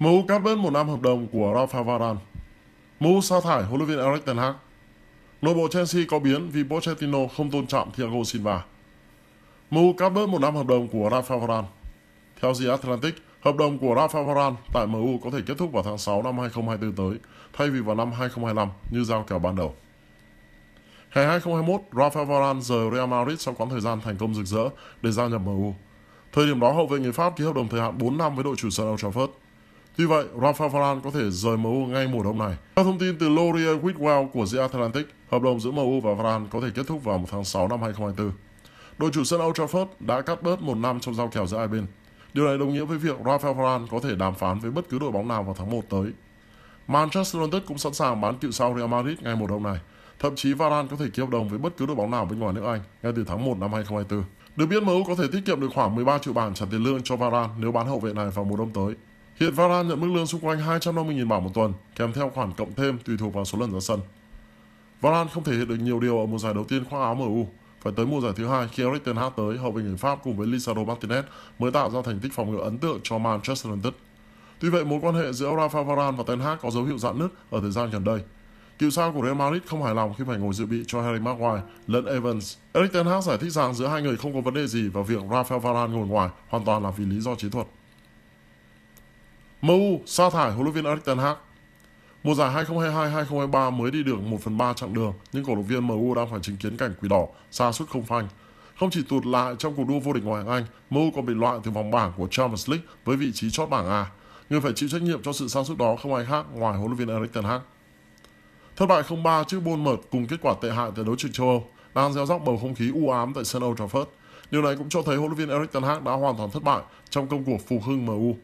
MU cắt bớt một năm hợp đồng của Rafa Varane. MU sa thải huấn luyện viên Erik ten Hag. Nội bộ Chelsea có biến vì Pochettino không tôn trọng Thiago Silva. MU cắt bớt một năm hợp đồng của Rafa Varane. Theo The Atlantic, hợp đồng của Rafa Varane tại MU có thể kết thúc vào tháng 6 năm 2024 tới, thay vì vào năm 2025 như giao kèo ban đầu. Hè 2021, Rafa Varane rời Real Madrid sau quãng thời gian thành công rực rỡ để gia nhập MU. Thời điểm đó, hậu vệ người Pháp ký hợp đồng thời hạn 4 năm với đội chủ sân Old Trafford. Tuy vậy, Rafa Varane có thể rời MU ngay mùa đông này. Theo thông tin từ Loria Whitwell của The Atlantic, hợp đồng giữa MU và Varane có thể kết thúc vào tháng 6 năm 2024. Đội chủ sân Old Trafford đã cắt bớt một năm trong giao kèo giữa hai bên. Điều này đồng nghĩa với việc Rafael Varane có thể đàm phán với bất cứ đội bóng nào vào tháng 1 tới. Manchester United cũng sẵn sàng bán cựu sao Real Madrid ngay mùa đông này. Thậm chí Varane có thể ký hợp đồng với bất cứ đội bóng nào bên ngoài nước Anh ngay từ tháng 1 năm 2024. Được biết MU có thể tiết kiệm được khoảng 13 triệu bảng trả tiền lương cho Varane nếu bán hậu vệ này vào mùa đông tới. Hiện Varane nhận mức lương xung quanh 250.000 bảng một tuần, kèm theo khoản cộng thêm tùy thuộc vào số lần ra sân. Varane không thể hiện được nhiều điều ở mùa giải đầu tiên khoác áo MU, phải tới mùa giải thứ hai khi Erik ten Hag tới, hậu vệ người Pháp cùng với Lisandro Martinez mới tạo ra thành tích phòng ngự ấn tượng cho Manchester United. Tuy vậy, mối quan hệ giữa Rafa Varane và ten Hag có dấu hiệu rạn nứt ở thời gian gần đây. Cựu sao của Real Madrid không hài lòng khi phải ngồi dự bị cho Harry Maguire lẫn Evans. Erik ten Hag giải thích rằng giữa hai người không có vấn đề gì và việc Rafael Varane ngồi ngoài hoàn toàn là vì lý do chiến thuật. MU sa thải huấn luyện viên Erik Ten Hag. Mùa giải 2022-2023 mới đi được 1 phần 3 chặng đường, nhưng cổ động viên MU đang phải chứng kiến cảnh quỷ đỏ, xa suốt không phanh. Không chỉ tụt lại trong cuộc đua vô địch ngoại hạng Anh, MU còn bị loại từ vòng bảng của Champions League với vị trí chót bảng A. Người phải chịu trách nhiệm cho sự sa sút đó không ai khác ngoài huấn luyện viên Erik Ten Hag. Thất bại 0-3 trước Bournemouth cùng kết quả tệ hại tại đấu trường châu Âu đang gieo rắc bầu không khí u ám tại sân Old Trafford. Điều này cũng cho thấy huấn luyện viên Erik Ten Hag đã hoàn toàn thất bại trong công cuộc phục hưng MU.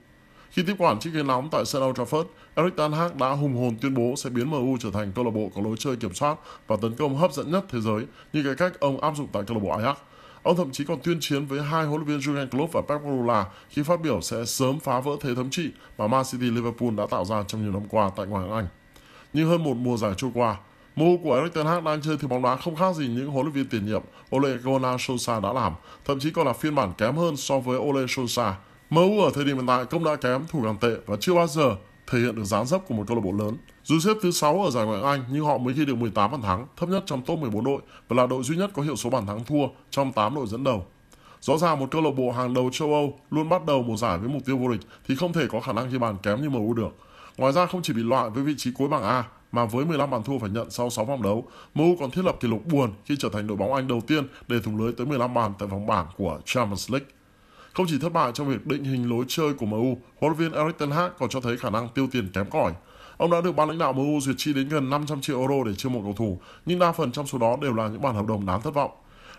Khi tiếp quản chiếc ghế nóng tại sân Old Trafford, Erik Ten Hag đã hùng hồn tuyên bố sẽ biến MU trở thành câu lạc bộ có lối chơi kiểm soát và tấn công hấp dẫn nhất thế giới như cái cách ông áp dụng tại câu lạc bộ Ajax. Ông thậm chí còn tuyên chiến với hai huấn luyện viên Jurgen Klopp và Pep Guardiola khi phát biểu sẽ sớm phá vỡ thế thống trị mà Man City Liverpool đã tạo ra trong nhiều năm qua tại ngoại hạng Anh. Nhưng hơn một mùa giải trôi qua, MU của Erik Ten Hag đang chơi thì bóng đá không khác gì những huấn luyện viên tiền nhiệm Ole Gunnar Solskjaer đã làm, thậm chí còn là phiên bản kém hơn so với Ole Solskjaer MU ở thời điểm hiện tại cũng đã kém, thủ càng tệ và chưa bao giờ thể hiện được dáng dấp của một câu lạc bộ lớn. Dù xếp thứ 6 ở giải Ngoại Anh nhưng họ mới ghi được 18 bàn thắng, thấp nhất trong top 14 đội và là đội duy nhất có hiệu số bàn thắng thua trong 8 đội dẫn đầu. Rõ ràng một câu lạc bộ hàng đầu châu Âu luôn bắt đầu một giải với mục tiêu vô địch thì không thể có khả năng ghi bàn kém như MU được. Ngoài ra không chỉ bị loại với vị trí cuối bảng A mà với 15 bàn thua phải nhận sau 6 vòng đấu, MU còn thiết lập kỷ lục buồn khi trở thành đội bóng Anh đầu tiên để thủng lưới tới 15 bàn tại vòng bảng của Champions League. Không chỉ thất bại trong việc định hình lối chơi của MU, huấn luyện viên Erik ten Hag còn cho thấy khả năng tiêu tiền kém cỏi. Ông đã được ban lãnh đạo MU duyệt chi đến gần 500 triệu euro để chiêu mộ cầu thủ, nhưng đa phần trong số đó đều là những bản hợp đồng đáng thất vọng.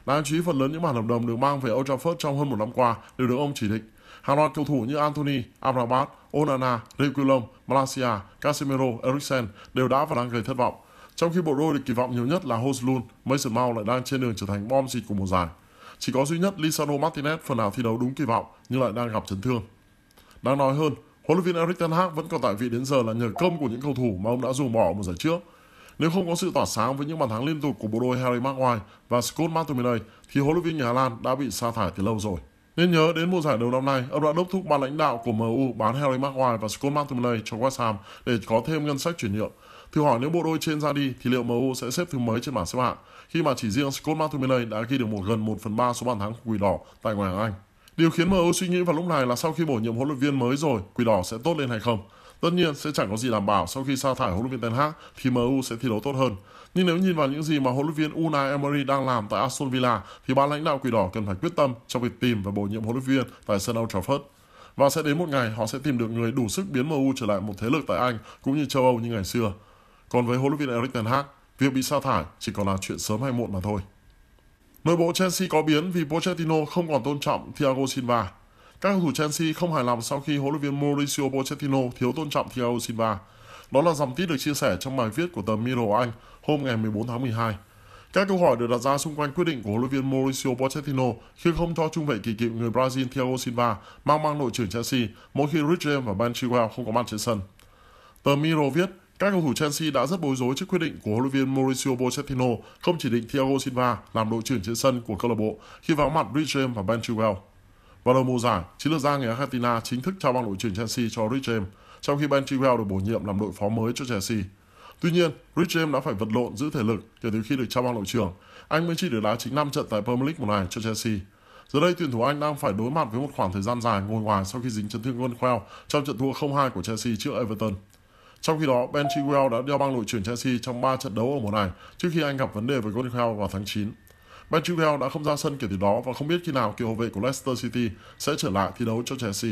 Đáng chú ý phần lớn những bản hợp đồng được mang về Old Trafford trong hơn một năm qua đều được ông chỉ định. Hàng loạt cầu thủ như Anthony, Amrabat, Onana, Reguilon, Malasia, Casemiro, Eriksen đều đã và đang gây thất vọng. Trong khi bộ đôi được kỳ vọng nhiều nhất là Hoslund, Mason Mount lại đang trên đường trở thành bom dịch của mùa giải. Chỉ có duy nhất Lisandro Martinez phần nào thi đấu đúng kỳ vọng nhưng lại đang gặp chấn thương. Đáng nói hơn, huấn luyện viên Erik Ten Hag vẫn còn tại vị đến giờ là nhờ công của những cầu thủ mà ông đã dùng bỏ một giải trước. Nếu không có sự tỏa sáng với những bàn thắng liên tục của bộ đôi Harry Maguire và Scott McTominay thì huấn luyện viên nhà Hà Lan đã bị sa thải từ lâu rồi. Nên nhớ đến mùa giải đầu năm nay, ông đã đốc thúc ban lãnh đạo của MU bán Harry Maguire và Scott McTominay cho West Ham để có thêm ngân sách chuyển nhượng. Thử hỏi nếu bộ đôi trên ra đi thì liệu MU sẽ xếp thứ mấy trên bảng xếp hạng khi mà chỉ riêng Scott McTominay đã ghi được một gần 1 phần 3 số bàn thắng của Quỷ Đỏ tại ngoại hạng Anh. Điều khiến MU suy nghĩ vào lúc này là sau khi bổ nhiệm huấn luyện viên mới rồi, Quỷ Đỏ sẽ tốt lên hay không? Tất nhiên sẽ chẳng có gì đảm bảo sau khi sa thải huấn luyện viên Ten Hag thì MU sẽ thi đấu tốt hơn. Nhưng nếu nhìn vào những gì mà huấn luyện viên Unai Emery đang làm tại Aston Villa thì ban lãnh đạo Quỷ Đỏ cần phải quyết tâm trong việc tìm và bổ nhiệm huấn luyện viên tại sân Old Trafford. Và sẽ đến một ngày họ sẽ tìm được người đủ sức biến MU trở lại một thế lực tại Anh cũng như châu Âu như ngày xưa. Còn với huấn luyện viên Erik Ten Hag, việc bị sa thải chỉ còn là chuyện sớm hay muộn mà thôi. Nội bộ Chelsea có biến vì Pochettino không còn tôn trọng Thiago Silva. Các cầu thủ Chelsea không hài lòng sau khi huấn luyện viên Mauricio Pochettino thiếu tôn trọng Thiago Silva. Đó là dòng tít được chia sẻ trong bài viết của tờ Mirror Anh hôm ngày 14 tháng 12. Các câu hỏi được đặt ra xung quanh quyết định của huấn luyện viên Mauricio Pochettino khi không cho trung vệ kỳ cựu người Brazil Thiago Silva mang mang đội trưởng Chelsea mỗi khi Rich James và Ben Chilwell không có mặt trên sân. Tờ Mirror viết, các cầu thủ Chelsea đã rất bối rối trước quyết định của huấn luyện viên Mauricio Pochettino không chỉ định Thiago Silva làm đội trưởng trên sân của câu lạc bộ khi vắng mặt Rich James và Ben Chilwell. Vào đầu mùa giải, chiến lược gia người Argentina chính thức trao băng đội trưởng Chelsea cho Rich James, trong khi Ben Chilwell được bổ nhiệm làm đội phó mới cho Chelsea. Tuy nhiên, Rich James đã phải vật lộn giữ thể lực kể từ khi được trao băng đội trưởng. Anh mới chỉ được đá chính 5 trận tại Premier League một ngày cho Chelsea. Giờ đây, tuyển thủ Anh đang phải đối mặt với một khoảng thời gian dài ngồi ngoài sau khi dính chấn thương gân khoeo trong trận thua 0-2 của Chelsea trước Everton. Trong khi đó, Ben Chilwell đã đeo băng đội trưởng Chelsea trong 3 trận đấu ở mùa này trước khi anh gặp vấn đề với Gordon Howe vào tháng 9. Ben Chilwell đã không ra sân kể từ đó và không biết khi nào cựu hậu vệ của Leicester City sẽ trở lại thi đấu cho Chelsea.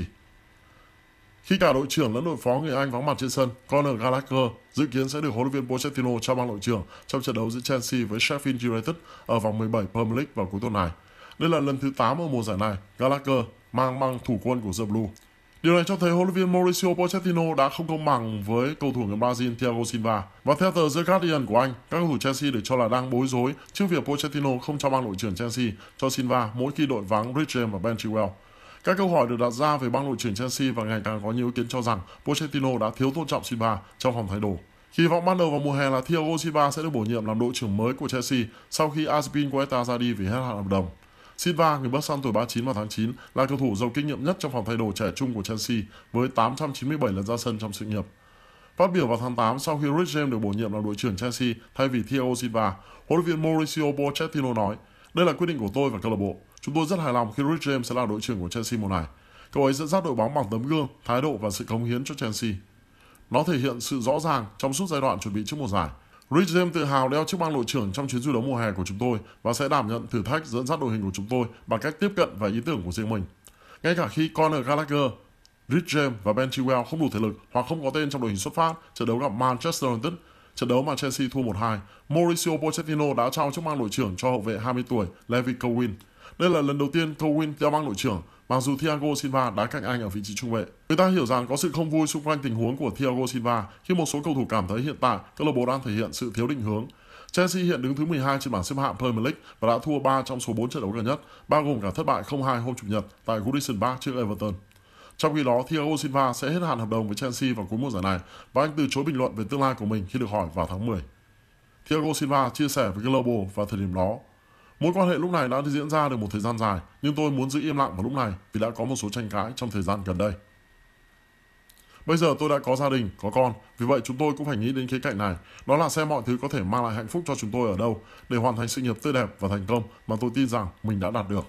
Khi cả đội trưởng lẫn đội phó người Anh vắng mặt trên sân, Conor Gallagher dự kiến sẽ được huấn luyện viên Pochettino trao băng đội trưởng trong trận đấu giữa Chelsea với Sheffield United ở vòng 17 Premier League vào cuối tuần này. Đây là lần thứ 8 ở mùa giải này, Gallagher mang băng thủ quân của The Blue. Điều này cho thấy huấn luyện viên Mauricio Pochettino đã không công bằng với cầu thủ người Brazil Thiago Silva. Và theo tờ The Guardian của Anh, các cầu thủ Chelsea được cho là đang bối rối trước việc Pochettino không cho băng đội trưởng Chelsea cho Silva mỗi khi đội vắng Rich James và Ben Chilwell. Các câu hỏi được đặt ra về băng đội trưởng Chelsea và ngày càng có nhiều ý kiến cho rằng Pochettino đã thiếu tôn trọng Silva trong phòng thay đồ. Kỳ vọng ban đầu vào mùa hè là Thiago Silva sẽ được bổ nhiệm làm đội trưởng mới của Chelsea sau khi Aspin Guetta ra đi vì hết hạn hợp đồng. Silva, người Bắc sang tuổi 39 vào tháng 9, là cầu thủ giàu kinh nghiệm nhất trong phòng thay đồ trẻ trung của Chelsea với 897 lần ra sân trong sự nghiệp. Phát biểu vào tháng 8 sau khi Rich James được bổ nhiệm làm đội trưởng Chelsea thay vì Thiago Silva, huấn luyện viên Mauricio Pochettino nói: "Đây là quyết định của tôi và câu lạc bộ. Chúng tôi rất hài lòng khi Rich James sẽ là đội trưởng của Chelsea mùa này. Cậu ấy dẫn dắt đội bóng bằng tấm gương, thái độ và sự cống hiến cho Chelsea. Nó thể hiện sự rõ ràng trong suốt giai đoạn chuẩn bị trước mùa giải." Rich James tự hào đeo chiếc băng đội trưởng trong chuyến du đấu mùa hè của chúng tôi và sẽ đảm nhận thử thách dẫn dắt đội hình của chúng tôi bằng cách tiếp cận và ý tưởng của riêng mình. Ngay cả khi Conor Gallagher, Rich James và Ben Chilwell không đủ thể lực hoặc không có tên trong đội hình xuất phát trận đấu gặp Manchester United, trận đấu mà Chelsea thua 1-2, Mauricio Pochettino đã trao chiếc băng đội trưởng cho hậu vệ 20 tuổi Levi Colwyn. Đây là lần đầu tiên Colwyn đeo băng đội trưởng mặc dù Thiago Silva đá cạnh anh ở vị trí trung vệ. Người ta hiểu rằng có sự không vui xung quanh tình huống của Thiago Silva khi một số cầu thủ cảm thấy hiện tại câu lạc bộ đang thể hiện sự thiếu định hướng. Chelsea hiện đứng thứ 12 trên bảng xếp hạng Premier League và đã thua 3 trong số 4 trận đấu gần nhất, bao gồm cả thất bại 0-2 hôm Chủ nhật tại Goodison Park trước Everton. Trong khi đó, Thiago Silva sẽ hết hạn hợp đồng với Chelsea vào cuối mùa giải này và anh từ chối bình luận về tương lai của mình khi được hỏi vào tháng 10. Thiago Silva chia sẻ với Global vào thời điểm đó Mối quan hệ lúc này đã diễn ra được một thời gian dài, nhưng tôi muốn giữ im lặng vào lúc này vì đã có một số tranh cãi trong thời gian gần đây. Bây giờ tôi đã có gia đình, có con, vì vậy chúng tôi cũng phải nghĩ đến khía cạnh này. Đó là xem mọi thứ có thể mang lại hạnh phúc cho chúng tôi ở đâu để hoàn thành sự nghiệp tươi đẹp và thành công mà tôi tin rằng mình đã đạt được.